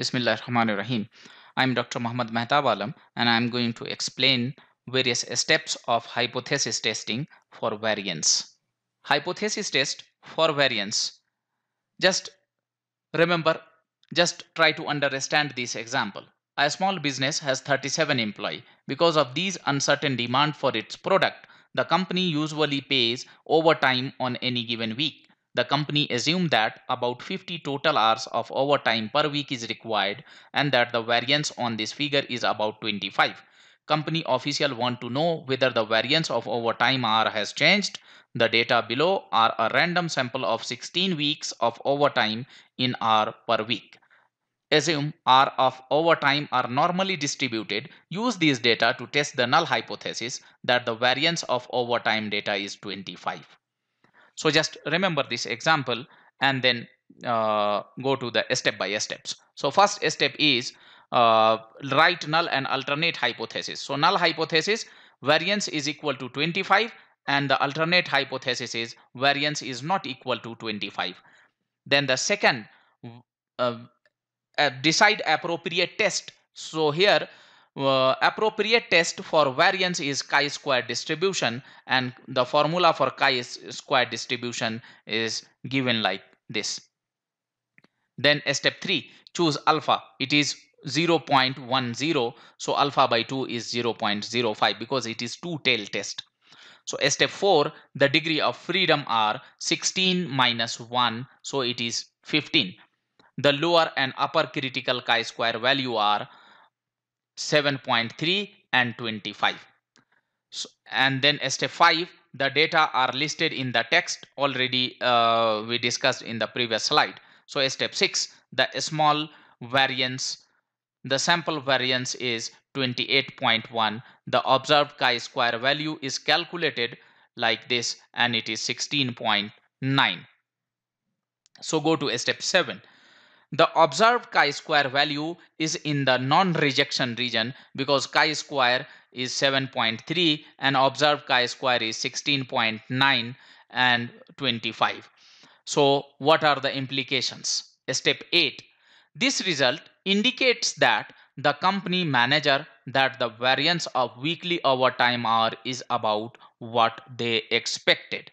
Bismillah Rahman Rahim. I'm Dr. Muhammad Mehtab Alam and I'm going to explain various steps of hypothesis testing for variance. Hypothesis test for variance. Just remember, just try to understand this example. A small business has 37 employees. Because of these uncertain demand for its product, the company usually pays overtime on any given week. The company assumed that about 50 total hours of overtime per week is required and that the variance on this figure is about 25. Company official want to know whether the variance of overtime hour has changed. The data below are a random sample of 16 weeks of overtime in hour per week. Assume R of overtime are normally distributed. Use these data to test the null hypothesis that the variance of overtime data is 25. So just remember this example and then uh, go to the step by steps. So first step is uh, write null and alternate hypothesis. So null hypothesis variance is equal to 25 and the alternate hypothesis is variance is not equal to 25. Then the second uh, uh decide appropriate test. So here uh, appropriate test for variance is chi-square distribution and the formula for chi-square distribution is given like this. Then step 3, choose alpha. It is 0.10 so alpha by 2 is 0.05 because it is two-tail test. So step 4, the degree of freedom are 16 minus 1 so it is 15. The lower and upper critical chi-square value are 7.3 and 25. So, and then step 5 the data are listed in the text already uh, we discussed in the previous slide. So step 6 the small variance the sample variance is 28.1 the observed chi-square value is calculated like this and it is 16.9. So go to step 7 the observed chi-square value is in the non-rejection region because chi-square is 7.3 and observed chi-square is 16.9 and 25. So what are the implications? Step 8. This result indicates that the company manager that the variance of weekly overtime hour is about what they expected.